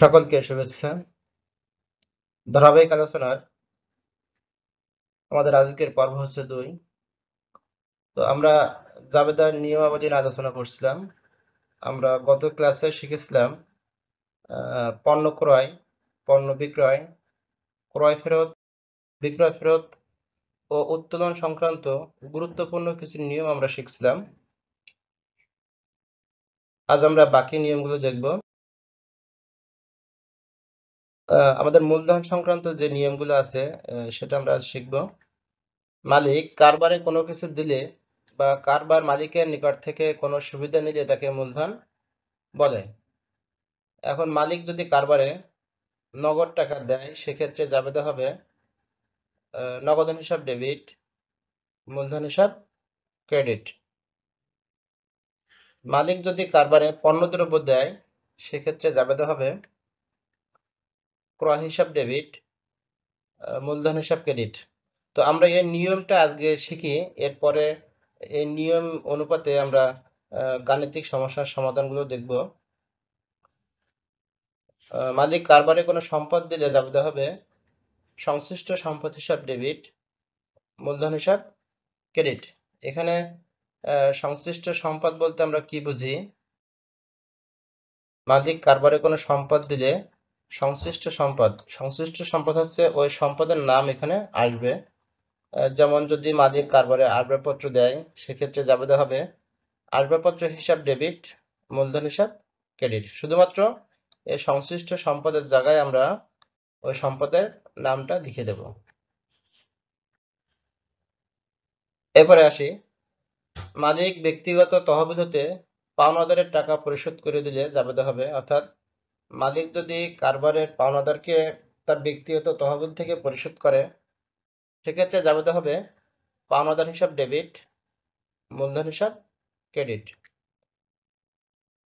সকলকে শুভেচ্ছা ধারাবাহিক আলোচনার আমাদের আজকের পর্ব হচ্ছে দুই তো আমরা জাবেদার নিয়মাবলী আলোচনা করছিলাম আমরা গত ক্লাসে শিখেছিলাম পণ্য ক্রয় পণ্য বিক্রয় ক্রয় ফেরত বিক্রয় ফেরত ও উত্তোলন সংক্রান্ত গুরুত্বপূর্ণ কিছু নিয়ম আমরা শিখছিলাম আজ আমরা বাকি নিয়মগুলো দেখব আমাদের মূলধন সংক্রান্ত যে নিয়মগুলো আছে সেটা আমরা শিখব মালিক কারবারে কোনো কিছু দিলে বা কারবার মালিকের নিকট থেকে কোনো সুবিধা নিলে তাকে মূলধন বলে এখন মালিক যদি কারবারে নগদ টাকা দেয় সেক্ষেত্রে জাবেদা হবে নগদন হিসাব ডেবিট মূলধন হিসাব ক্রেডিট মালিক যদি কারবারে পণ্য দ্রব্য দেয় সেক্ষেত্রে জাবেদা হবে ক্রয় হিসাব ডেবিট মূলধন হিসাব ক্রেডিট তো আমরা এই নিয়মটা আজকে শিখি এরপরে এই নিয়ম অনুপাতে আমরা গাণিতিক সমস্যার সমাধানগুলো দেখব মালিক কারবারে কোনো সম্পদ দিলে দাবিতে হবে সংশ্লিষ্ট সম্পদ হিসাব ডেবিট মূলধন হিসাব ক্রেডিট এখানে সংশ্লিষ্ট সম্পদ বলতে আমরা কি বুঝি মালিক কারবারে কোনো সম্পদ দিলে সংশ্লিষ্ট সম্পদ সংশ্লিষ্ট সম্পদ হচ্ছে ওই সম্পদের নাম এখানে আসবে যেমন যদি মালিক কারবারে আসবাবপত্র দেয় সেক্ষেত্রে যাবে হবে আসবাবপত্র হিসাব ডেবিট মূলধন হিসাব ক্রেডিট শুধুমাত্র এই সংশ্লিষ্ট সম্পদের জায়গায় আমরা ওই সম্পদের নামটা লিখে দেব এরপরে আসি মালিক ব্যক্তিগত তহবিল হতে পাওনাদারের টাকা পরিশোধ করে দিলে যাবে হবে অর্থাৎ মালিক যদি কারবারের পাওনাদারকে তার ব্যক্তিগত তহবিল থেকে পরিশোধ করে সেক্ষেত্রে যাবত হবে পাওনাদার হিসাব ডেবিট মূলধন হিসাব ক্রেডিট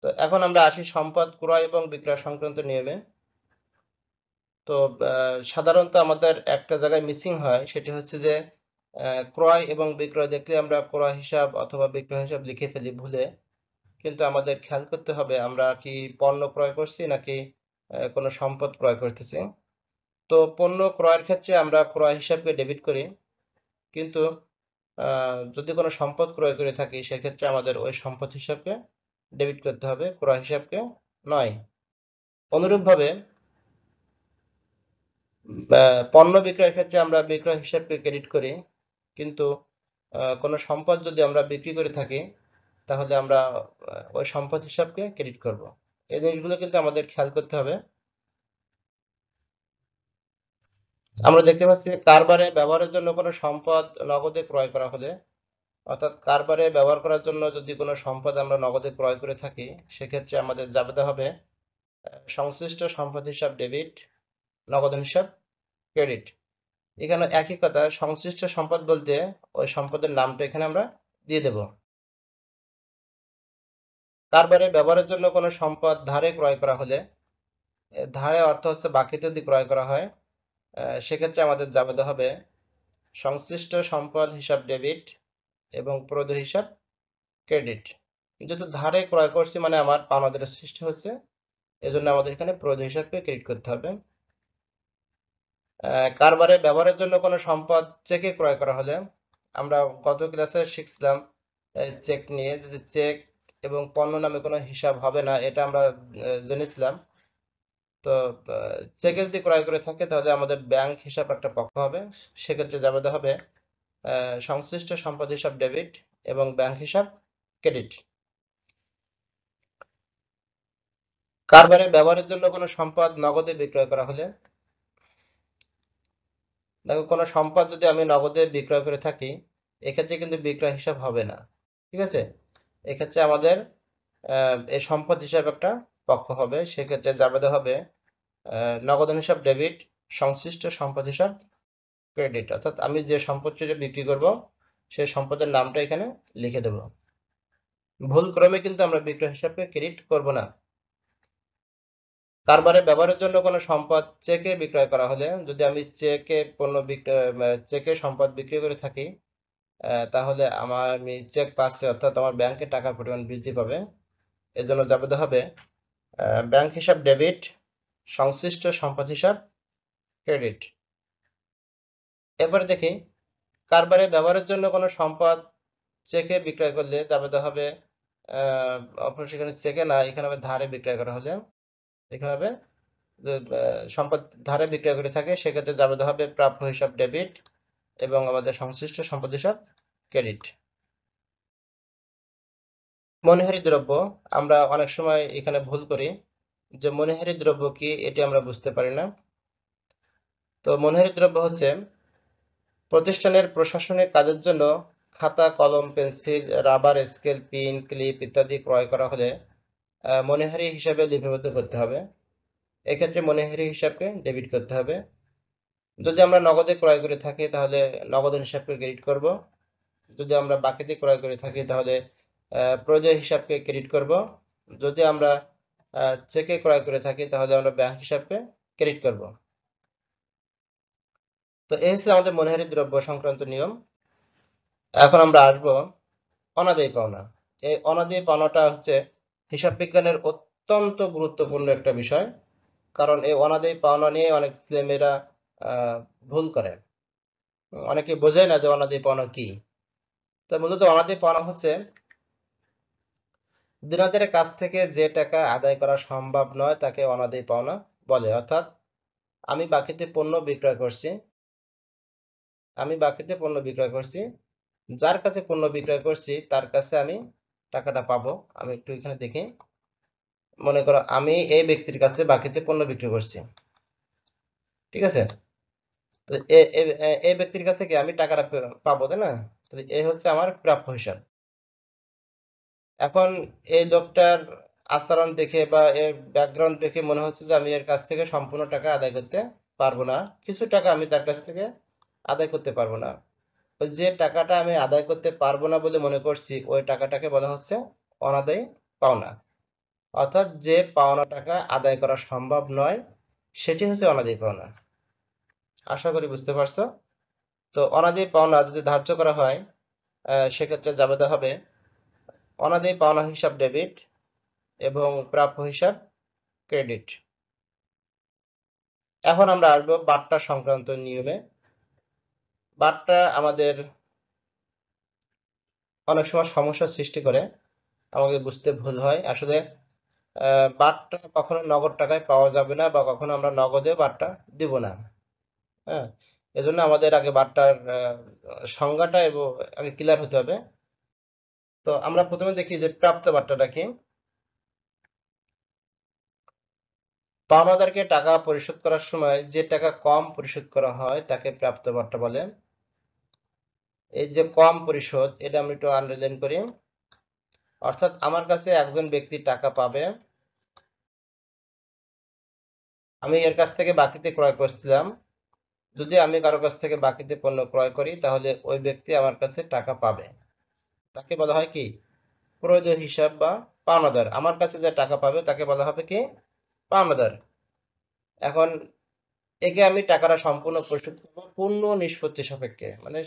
তো এখন আমরা আসি সম্পদ ক্রয় এবং বিক্রয় সংক্রান্ত নিয়মে তো সাধারণত আমাদের একটা জায়গায় মিসিং হয় সেটি হচ্ছে যে ক্রয় এবং বিক্রয় দেখলে আমরা ক্রয় হিসাব অথবা বিক্রয় হিসাব লিখে ফেলি ভুলে কিন্তু আমাদের খেয়াল করতে হবে আমরা কি পণ্য ক্রয় করছি নাকি কোনো সম্পদ ক্রয় করতেছি তো পণ্য ক্রয়ের ক্ষেত্রে আমরা ক্রয় হিসাবকে ডেবিট করি কিন্তু যদি কোনো সম্পদ ক্রয় করে থাকি সেক্ষেত্রে আমাদের ওই সম্পদ হিসাবকে ডেবিট করতে হবে ক্রয় হিসাবকে নয় অনুরূপভাবে পণ্য বিক্রয়ের ক্ষেত্রে আমরা বিক্রয় হিসাবকে ক্রেডিট করি কিন্তু কোনো সম্পদ যদি আমরা বিক্রি করে থাকি তাহলে আমরা ওই সম্পদ হিসাবকে ক্রেডিট করব এই জিনিসগুলো কিন্তু আমাদের খেয়াল করতে হবে আমরা দেখতে পাচ্ছি কারবারে ব্যবহারের জন্য কোনো সম্পদ নগদে ক্রয় করা হলে অর্থাৎ কারবারে ব্যবহার করার জন্য যদি কোনো সম্পদ আমরা নগদে ক্রয় করে থাকি সেক্ষেত্রে আমাদের যাবতে হবে সংশ্লিষ্ট সম্পদ হিসাব ডেবিট নগদ হিসাব ক্রেডিট এখানে একই কথা সংশ্লিষ্ট সম্পদ বলতে ওই সম্পদের নামটা এখানে আমরা দিয়ে দেবো কারবারে ব্যবহারের জন্য কোনো সম্পদ ধারে ক্রয় করা হলে ধারে অর্থ হচ্ছে বাকিতে যদি ক্রয় করা হয় সেক্ষেত্রে আমাদের জাবেদা হবে সংশ্লিষ্ট সম্পদ হিসাব ডেবিট এবং প্রদ হিসাব ক্রেডিট যেহেতু ধারে ক্রয় করছি মানে আমার পাওনাদের সৃষ্টি হচ্ছে এজন্য আমাদের এখানে প্রদ হিসাবকে ক্রেডিট করতে হবে কারবারে ব্যবহারের জন্য কোনো সম্পদ চেকে ক্রয় করা হলে আমরা গত ক্লাসে শিখছিলাম চেক নিয়ে চেক এবং পণ্য নামে কোনো হিসাব হবে না এটা আমরা জেনেছিলাম তো চেকে যদি ক্রয় করে থাকে তাহলে আমাদের ব্যাংক হিসাব একটা পক্ষ হবে সেক্ষেত্রে জাবেদা হবে সংশ্লিষ্ট সম্পদ হিসাব ডেবিট এবং ব্যাংক হিসাব ক্রেডিট কারবারে ব্যবহারের জন্য কোনো সম্পদ নগদে বিক্রয় করা হলে দেখো কোনো সম্পদ যদি আমি নগদে বিক্রয় করে থাকি এক্ষেত্রে কিন্তু বিক্রয় হিসাব হবে না ঠিক আছে এক্ষেত্রে আমাদের এই সম্পদ হিসাব একটা পক্ষ হবে সেক্ষেত্রে জাবেদা হবে নগদন হিসাব ডেবিট সংশ্লিষ্ট সম্পদ হিসাব ক্রেডিট অর্থাৎ আমি যে সম্পদটি বিক্রি করব সেই সম্পদের নামটা এখানে লিখে দেব ভুল ক্রমে কিন্তু আমরা বিক্রয় হিসাবকে ক্রেডিট করব না কারবারে ব্যবহারের জন্য কোনো সম্পদ চেকে বিক্রয় করা হলে যদি আমি চেকে পণ্য বিক্রয় চেকে সম্পদ বিক্রি করে থাকি তাহলে আমার চেক পাচ্ছে অর্থাৎ আমার ব্যাংকে টাকার পরিমাণ বৃদ্ধি পাবে এজন্য যাবতীয় হবে ব্যাংক হিসাব ডেবিট সংশ্লিষ্ট সম্পদ হিসাব ক্রেডিট এবার দেখি কারবারে ব্যবহারের জন্য কোনো সম্পদ চেকে বিক্রয় করলে তো হবে সেখানে চেকে না এখানে হবে ধারে বিক্রয় করা হলে এখানে হবে সম্পদ ধারে বিক্রয় করে থাকে সেক্ষেত্রে যাবতীয় হবে প্রাপ্য হিসাব ডেবিট এবং আমাদের সংশ্লিষ্ট সম্পদ হিসাব ক্রেডিট মনিহারি দ্রব্য আমরা অনেক সময় এখানে ভুল করি যে মনিহারি দ্রব্য কি এটি আমরা বুঝতে পারি না তো মনিহারি দ্রব্য হচ্ছে প্রতিষ্ঠানের প্রশাসনিক কাজের জন্য খাতা কলম pencil rubber scale pin clip ইত্যাদি ক্রয় করা হলে মনিহারি হিসাবে লিপিবদ্ধ করতে হবে এক্ষেত্রে মনিহারি হিসাবকে ডেবিট করতে হবে যদি আমরা নগদে ক্রয় করে থাকি তাহলে নগদ হিসাবকে ক্রেডিট করব যদি আমরা বাকিতে ক্রয় করে থাকি তাহলে প্রয়োজয় হিসাবকে ক্রেডিট করব যদি আমরা চেকে ক্রয় করে থাকি তাহলে আমরা ব্যাংক হিসাবকে ক্রেডিট করব তো এই হচ্ছে আমাদের মনেহারি দ্রব্য সংক্রান্ত নিয়ম এখন আমরা আসব অনাদায়ী পাওনা এই অনাদায়ী পাওনাটা হচ্ছে হিসাব বিজ্ঞানের অত্যন্ত গুরুত্বপূর্ণ একটা বিষয় কারণ এই অনাদায়ী পাওনা নিয়ে অনেক ছেলেমেয়েরা ভুল করে অনেকে বোঝে না যে অনাদি পণ কি তো মূলত অনাদি পণ হচ্ছে দিনাদের কাছ থেকে যে টাকা আদায় করা সম্ভব নয় তাকে অনাদি পাওনা বলে অর্থাৎ আমি বাকিতে পণ্য বিক্রয় করছি আমি বাকিতে পণ্য বিক্রয় করছি যার কাছে পণ্য বিক্রয় করছি তার কাছে আমি টাকাটা পাবো আমি একটু এখানে দেখি মনে করো আমি এই ব্যক্তির কাছে বাকিতে পণ্য বিক্রি করছি ঠিক আছে তো এ ব্যক্তির কাছে কি আমি টাকাটা পাবো তাই না এ হচ্ছে আমার প্রাপ্য হিসাব এখন এই লোকটার আচরণ দেখে বা এর ব্যাকগ্রাউন্ড দেখে মনে হচ্ছে যে আমি এর কাছ থেকে সম্পূর্ণ টাকা আদায় করতে পারবো না কিছু টাকা আমি তার কাছ থেকে আদায় করতে পারবো না যে টাকাটা আমি আদায় করতে পারবো না বলে মনে করছি ওই টাকাটাকে বলা হচ্ছে অনাদায়ী পাওনা অর্থাৎ যে পাওনা টাকা আদায় করা সম্ভব নয় সেটি হচ্ছে অনাদায়ী পাওনা আশা করি বুঝতে পারছো তো অনাদি পাওনা যদি ধার্য করা হয় সেক্ষেত্রে জাবেদা হবে অনাদি পাওনা হিসাব ডেবিট এবং প্রাপ্য হিসাব ক্রেডিট এখন আমরা আসবো বাট্টা সংক্রান্ত নিয়মে বাট্টা আমাদের অনেক সময় সমস্যার সৃষ্টি করে আমাকে বুঝতে ভুল হয় আসলে বাট্টা কখনো নগদ টাকায় পাওয়া যাবে না বা কখনো আমরা নগদে বাট্টা দিব না হ্যাঁ এজন্য আমাদের আগে বার্তার সংজ্ঞাটা এবং আগে ক্লিয়ার হতে হবে তো আমরা প্রথমে দেখি যে প্রাপ্ত বার্তাটা কি পাওনাদারকে টাকা পরিশোধ করার সময় যে টাকা কম পরিশোধ করা হয় তাকে প্রাপ্ত বার্তা বলে এই যে কম পরিশোধ এটা আমরা একটু আন্ডারলাইন করি অর্থাৎ আমার কাছে একজন ব্যক্তি টাকা পাবে আমি এর কাছ থেকে বাকিতে ক্রয় করছিলাম যদি আমি কারো কাছ থেকে বাকিতে পণ্য ক্রয় করি তাহলে ওই ব্যক্তি আমার কাছে টাকা পাবে তাকে বলা হয় কি প্রয়োজন হিসাব বা পাওনাদার আমার কাছে যে টাকা পাবে তাকে বলা হবে কি পাওনাদার এখন একে আমি টাকাটা সম্পূর্ণ প্রস্তুত করবো পূর্ণ নিষ্পত্তি সাপেক্ষে মানে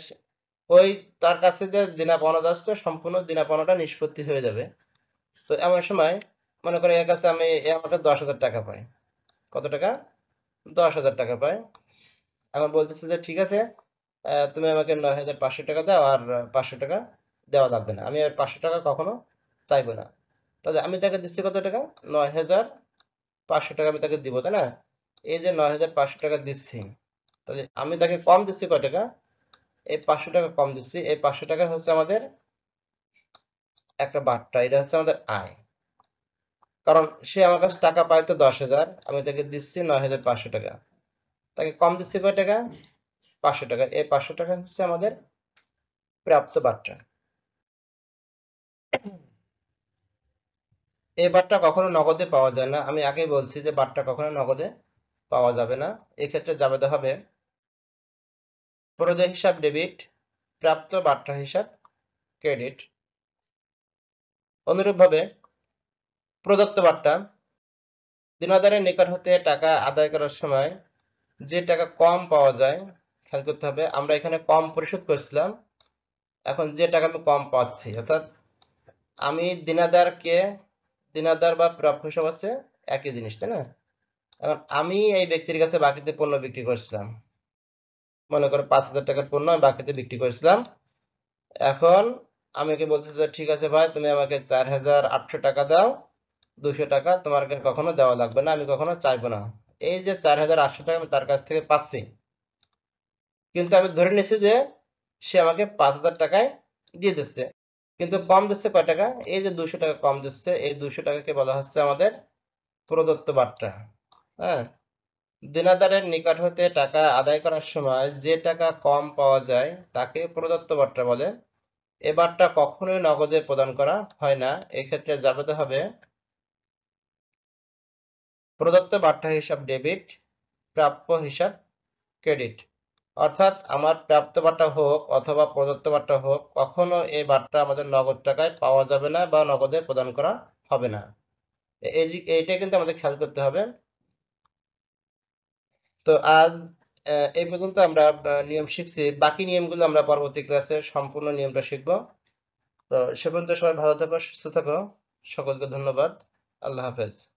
ওই তার কাছে যে দিনা পাওনা যাচ্ছে সম্পূর্ণ দিনা পাওনাটা নিষ্পত্তি হয়ে যাবে তো এমন সময় মনে করে এর কাছে আমি এ আমাকে দশ হাজার টাকা পাই কত টাকা দশ হাজার টাকা পাই এখন বলতেছে যে ঠিক আছে তুমি আমাকে নয় হাজার পাঁচশো টাকা দাও আর পাঁচশো টাকা দেওয়া লাগবে না আমি আর পাঁচশো টাকা কখনো চাইবো না তাহলে আমি তাকে দিচ্ছি কত টাকা নয় হাজার পাঁচশো টাকা আমি তাকে দিব তাই না এই যে নয় হাজার পাঁচশো টাকা দিচ্ছি তাহলে আমি তাকে কম দিচ্ছি কয় টাকা এই পাঁচশো টাকা কম দিচ্ছি এই পাঁচশো টাকা হচ্ছে আমাদের একটা বার্তা এটা হচ্ছে আমাদের আয় কারণ সে আমার কাছে টাকা পাইতো দশ হাজার আমি তাকে দিচ্ছি নয় হাজার পাঁচশো টাকা তাকে কম দিচ্ছি কয় টাকা পাঁচশো টাকা এই পাঁচশো টাকা হচ্ছে আমাদের প্রাপ্ত বার্তা এই বার্তা কখনো নগদে পাওয়া যায় না আমি আগে বলছি যে বার্তা কখনো নগদে পাওয়া যাবে না এক্ষেত্রে যাবে তো হবে প্রদেয় হিসাব ডেবিট প্রাপ্ত বার্তা হিসাব ক্রেডিট অনুরূপভাবে প্রদত্ত বার্তা দিনাদারের নিকট হতে টাকা আদায় করার সময় যে টাকা কম পাওয়া যায় খেয়াল করতে হবে আমরা এখানে কম পরিশোধ করছিলাম এখন যে টাকা আমি কম পাচ্ছি অর্থাৎ আমি দিনাদারকে দিনাদার বা প্রাপ্য হিসাব আছে একই জিনিস তাই না এখন আমি এই ব্যক্তির কাছে বাকিতে পণ্য বিক্রি করছিলাম মনে করো পাঁচ হাজার টাকার পণ্য আমি বাকিতে বিক্রি করেছিলাম এখন আমি ওকে বলছি যে ঠিক আছে ভাই তুমি আমাকে চার হাজার আটশো টাকা দাও দুশো টাকা তোমার কখনো দেওয়া লাগবে না আমি কখনো চাইবো না এই যে চার হাজার আটশো টাকা আমি তার কাছ থেকে পাচ্ছি কিন্তু আমি ধরে নিছি যে সে আমাকে পাঁচ হাজার টাকায় দিয়ে দিচ্ছে কিন্তু কম দিচ্ছে কয় টাকা এই যে দুশো টাকা কম দিচ্ছে এই দুশো টাকাকে বলা হচ্ছে আমাদের প্রদত্ত বার্তা হ্যাঁ দিনাদারের নিকট হতে টাকা আদায় করার সময় যে টাকা কম পাওয়া যায় তাকে প্রদত্ত বার্তা বলে এ বার্তা কখনোই নগদে প্রদান করা হয় না এক্ষেত্রে যাবতে হবে প্রদত্ত বার্তা হিসাব ডেবিট প্রাপ্য হিসাব ক্রেডিট অর্থাৎ আমার প্রাপ্ত বার্তা হোক অথবা প্রদত্ত বার্তা হোক কখনো এই বার্তা আমাদের নগদ টাকায় পাওয়া যাবে না বা নগদে প্রদান করা হবে না এইটা কিন্তু আমাদের খেয়াল করতে হবে তো আজ এই পর্যন্ত আমরা নিয়ম শিখছি বাকি নিয়মগুলো আমরা পরবর্তী ক্লাসে সম্পূর্ণ নিয়মটা শিখব তো সে পর্যন্ত সবাই ভালো থাকো সুস্থ থাকো সকলকে ধন্যবাদ আল্লাহ হাফেজ